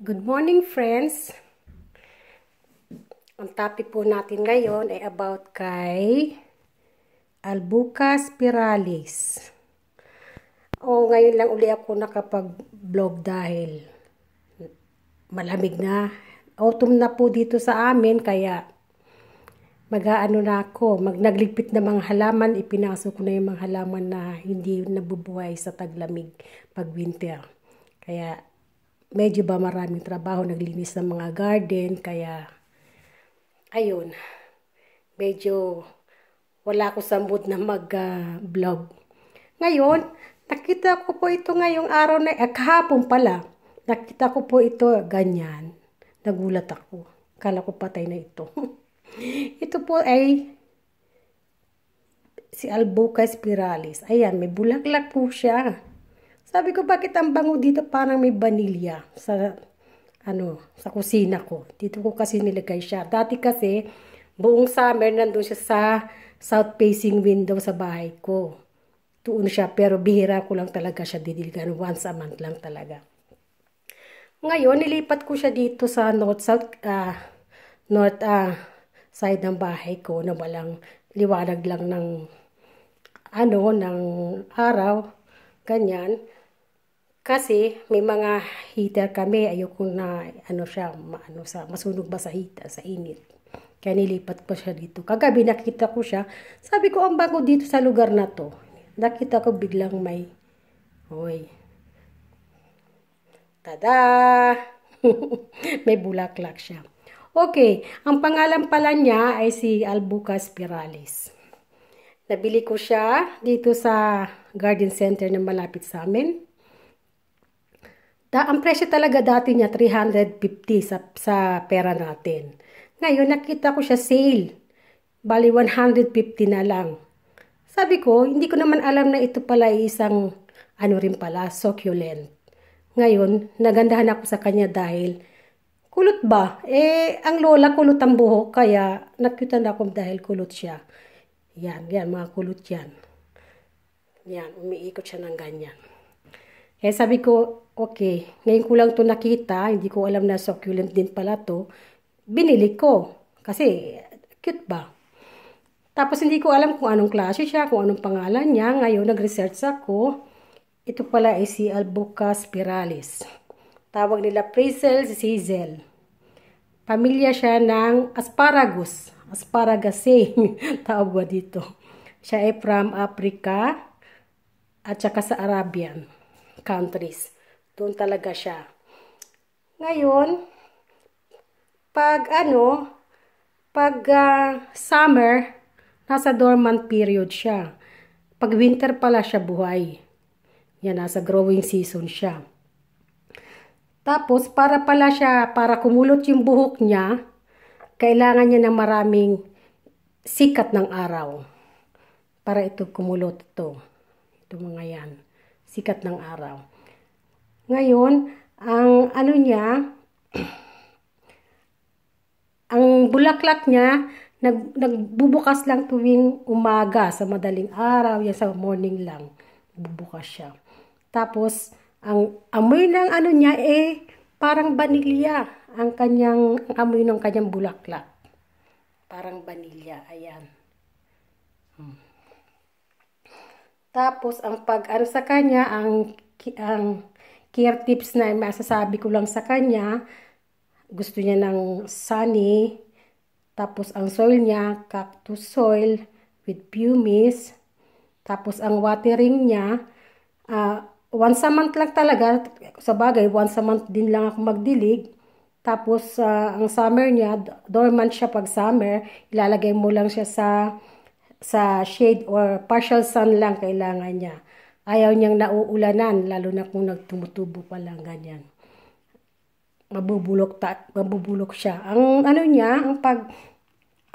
Good morning friends! Ang topic po natin ngayon ay about kay Albuca spiralis. O ngayon lang uli ako nakapag-vlog dahil malamig na. Autumn na po dito sa amin kaya mag-aano na ako. Mag nagligpit na mga halaman, ipinasok ko na yung mga halaman na hindi nabubuhay sa taglamig pag winter. Kaya medyo ba maraming trabaho, naglinis ng mga garden, kaya, ayun, medyo wala ko sa mood na mag-vlog. Uh, ngayon, nakita ko po ito ngayong araw na, eh, kahapon pala, nakita ko po ito ganyan. Nagulat ako. Kala ko patay na ito. ito po ay si Albuca spiralis. Ayan, may bulaklak po siya. Sabi ko, bakit ang bango dito parang may vanilya sa, ano, sa kusina ko. Dito ko kasi nilagay siya. Dati kasi, buong summer nandun siya sa south facing window sa bahay ko. Tuon siya, pero bihira ko lang talaga siya didiligan. Once a month lang talaga. Ngayon, nilipat ko siya dito sa north south uh, north uh, side ng bahay ko na walang liwanag lang ng ano ng araw ganyan kasi may mga heater kami, ayoko na ano siya, ano sa masunog ba sa heater, sa init. Kaya nilipat ko siya dito. Kagabi nakita ko siya. Sabi ko ang bago dito sa lugar na to. Nakita ko biglang may hoy. Tada! may bulaklak siya. Okay, ang pangalan pala niya ay si Albuca spiralis. Nabili ko siya dito sa garden center na malapit sa amin. Da, ang presyo talaga dati niya 350 sa, sa pera natin. Ngayon nakita ko siya sale. Bali 150 na lang. Sabi ko, hindi ko naman alam na ito pala isang ano rin pala, succulent. Ngayon, nagandahan ako sa kanya dahil kulot ba? Eh, ang lola kulot ang buhok kaya nakita na ako dahil kulot siya. Yan, yan, mga kulot yan. Yan, umiikot siya ng ganyan. Eh sabi ko, okay, ngayon ko lang to nakita, hindi ko alam na succulent din pala to. Binili ko kasi cute ba? Tapos hindi ko alam kung anong klase siya, kung anong pangalan niya. Ngayon nag-research ako. Ito pala ay si Albuca spiralis. Tawag nila Prisel sizzle. Pamilya siya ng asparagus. Asparagaceae tawag dito. Siya ay from Africa at saka sa Arabian countries. Doon talaga siya. Ngayon, pag ano, pag uh, summer, nasa dormant period siya. Pag winter pala siya buhay. Yan, nasa growing season siya. Tapos, para pala siya, para kumulot yung buhok niya, kailangan niya ng maraming sikat ng araw. Para ito kumulot ito. Ito mga yan sikat ng araw. Ngayon, ang ano niya, ang bulaklak niya, nag, nagbubukas lang tuwing umaga, sa madaling araw, yan sa morning lang, bubukas siya. Tapos, ang amoy ng ano niya, eh, parang vanilya ang kanyang ang amoy ng kanyang bulaklak. Parang vanilya, ayan. Hmm. Tapos, ang pag-ano sa kanya, ang, ang care tips na masasabi ko lang sa kanya, gusto niya ng sunny, tapos ang soil niya, cactus soil with pumice, tapos ang watering niya, uh, once a month lang talaga, sa bagay, once a month din lang ako magdilig, tapos uh, ang summer niya, dormant siya pag summer, ilalagay mo lang siya sa sa shade or partial sun lang kailangan niya. Ayaw niyang nauulanan, lalo na kung nagtumutubo pa lang ganyan. Mabubulok, ta, mabubulok siya. Ang ano niya, ang pag,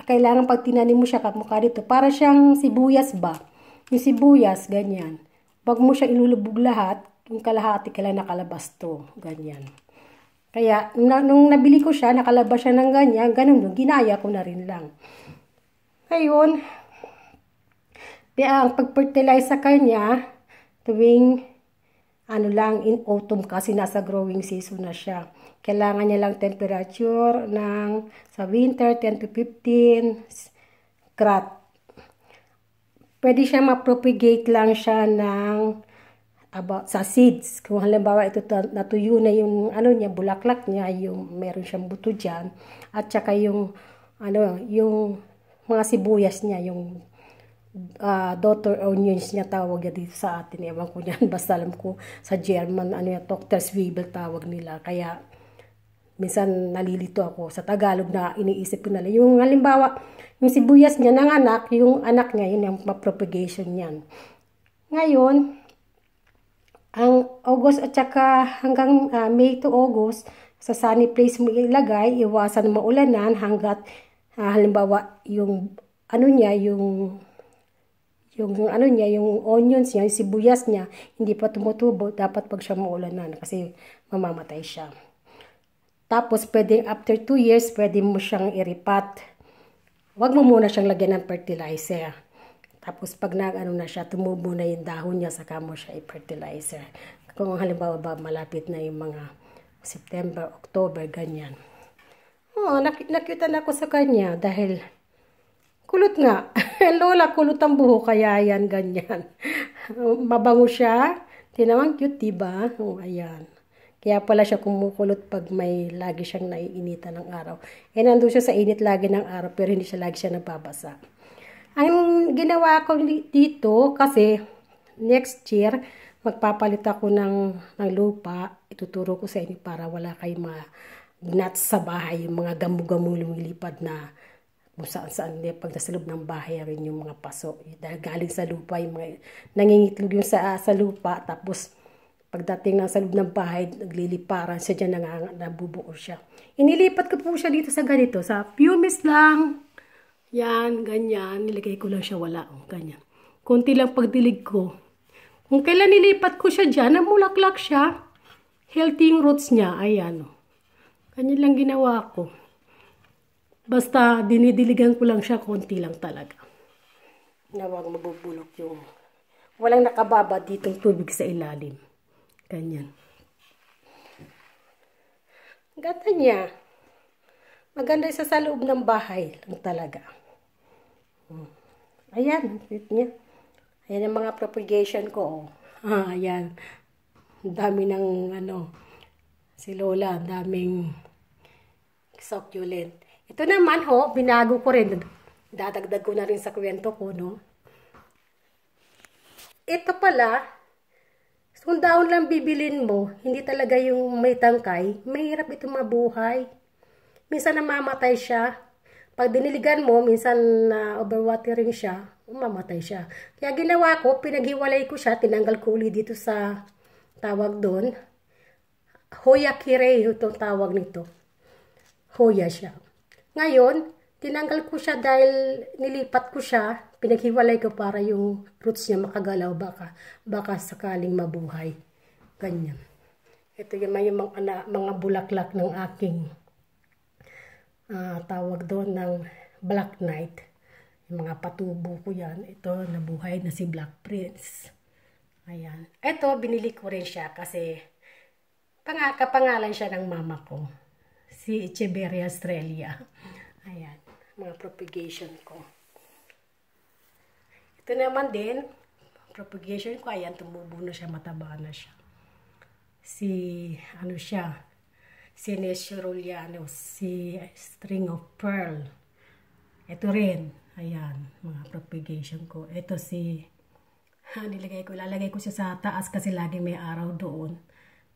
kailangan pag tinanim mo siya kapmukha dito, para siyang sibuyas ba? Yung sibuyas, ganyan. Pag mo siya ilulubog lahat, yung kalahati kala nakalabas to, ganyan. Kaya, nung nabili ko siya, nakalabas siya ng ganyan, ganun, nung ginaya ko na rin lang. Ngayon, kaya ang pag-fertilize sa kanya, tuwing ano lang in autumn kasi nasa growing season na siya. Kailangan niya lang temperature ng sa winter 10 to 15 grad. Pwede siya mapropagate lang siya ng about sa seeds. Kung halimbawa ito natuyo na yung ano niya bulaklak niya, yung meron siyang buto diyan at saka yung ano yung mga sibuyas niya, yung uh, daughter onions niya tawag niya dito sa atin. Ewan ko niyan. Basta alam ko sa German, ano yan, Tochterswiebel tawag nila. Kaya, minsan nalilito ako sa Tagalog na iniisip ko nalang. Yung halimbawa, yung sibuyas niya ng anak, yung anak niya, yun yung propagation niyan. Ngayon, ang August at saka hanggang uh, May to August, sa sunny place mo ilagay, iwasan maulanan hanggat uh, halimbawa yung ano niya, yung yung, ano niya, yung onions niya, yung sibuyas niya, hindi pa tumutubo, dapat pag siya maulanan kasi mamamatay siya. Tapos, pwedeng after 2 years, pwede mo siyang iripat. Huwag mo muna siyang lagyan ng fertilizer. Tapos, pag nag-ano na siya, tumubo na yung dahon niya, saka mo siya i-fertilizer. Kung halimbawa ba malapit na yung mga September, October, ganyan. Oo, oh, nakita na ako sa kanya dahil Kulot nga. Lola, kulot ang buhok. Kaya yan, ganyan. Mabango siya. Tinawang cute, diba? Oh, ayan. Kaya pala siya kumukulot pag may lagi siyang naiinitan ng araw. Eh, nandun siya sa init lagi ng araw, pero hindi siya lagi siya nababasa. Ang ginawa ko dito, kasi next year, magpapalit ako ng, ng lupa. Ituturo ko sa inyo para wala kayo mga gnats sa bahay, yung mga gamugamo lumilipad na kung saan saan niya pag nasa loob ng bahay rin yung mga paso dahil galing sa lupa yung mga nangingitlog yung sa, sa lupa tapos pagdating ng sa loob ng bahay nagliliparan siya dyan nang, nabubuo siya inilipat ko po siya dito sa ganito sa pumice lang yan, ganyan nilagay ko lang siya wala oh, ganyan konti lang pagdilig ko kung kailan nilipat ko siya dyan namulaklak siya healthy roots niya ayan oh. ganyan lang ginawa ko Basta dinidiligan ko lang siya, konti lang talaga. Na wag mabubulok yung walang nakababa ditong tubig sa ilalim. Ganyan. Gata niya. Maganda isa sa loob ng bahay lang talaga. Hmm. Ayan, tit niya. Ayan ang mga propagation ko. Oh. Ah, ayan. dami ng ano, si Lola, daming succulent. Ito naman ho, binago ko rin. Dadagdag ko na rin sa kwento ko, no? Ito pala, kung daon lang bibilin mo, hindi talaga yung may tangkay, mahirap ito mabuhay. Minsan namamatay siya. Pag diniligan mo, minsan na uh, overwatering siya, umamatay siya. Kaya ginawa ko, pinaghiwalay ko siya, tinanggal ko ulit dito sa tawag doon. Hoya kirei itong tawag nito. Hoya siya. Ngayon, tinanggal ko siya dahil nilipat ko siya, pinaghiwalay ko para yung roots niya makagalaw baka, baka sakaling mabuhay. Ganyan. Ito yung, yung mga, mga bulaklak ng aking uh, tawag doon ng Black Knight. Yung mga patubo ko yan. Ito, nabuhay na si Black Prince. Ayan. Ito, binili ko rin siya kasi pang kapangalan siya ng mama ko si Echeverria Australia. Ayan, mga propagation ko. Ito naman din, propagation ko, ayan, tumubo na siya, mataba na siya. Si, ano siya, si Nesheroliano, si String of Pearl. Ito rin, ayan, mga propagation ko. Ito si, ha, nilagay ko, lalagay ko siya sa taas kasi lagi may araw doon.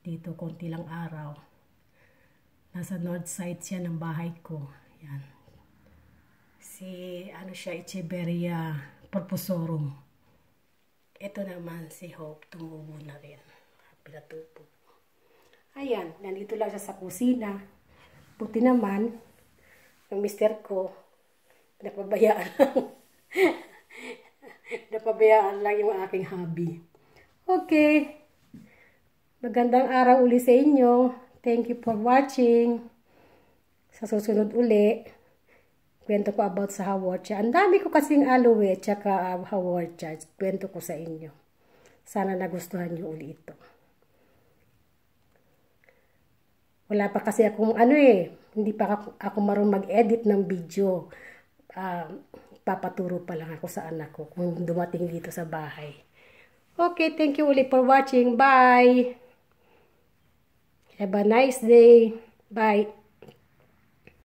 Dito, konti lang araw. Nasa north side siya ng bahay ko. Yan. Si, ano siya, Echeverria Purposorum. Ito naman si Hope, tumubo na rin. Pinatupo. Ayan, nandito lang siya sa kusina. Buti naman, yung mister ko, napabayaan lang. napabayaan lang yung aking hobby. Okay. Magandang araw uli sa inyo. Thank you for watching. Sa susunod uli, kwento ko about sa hawortia. Ang dami ko kasing aloe at saka uh, ah, hawortia. Kwento ko sa inyo. Sana nagustuhan nyo uli ito. Wala pa kasi akong ano eh, hindi pa ako, ako marunong mag-edit ng video. Uh, papaturo pa lang ako sa anak ko kung dumating dito sa bahay. Okay, thank you ulit for watching. Bye! Have a nice day. Bye.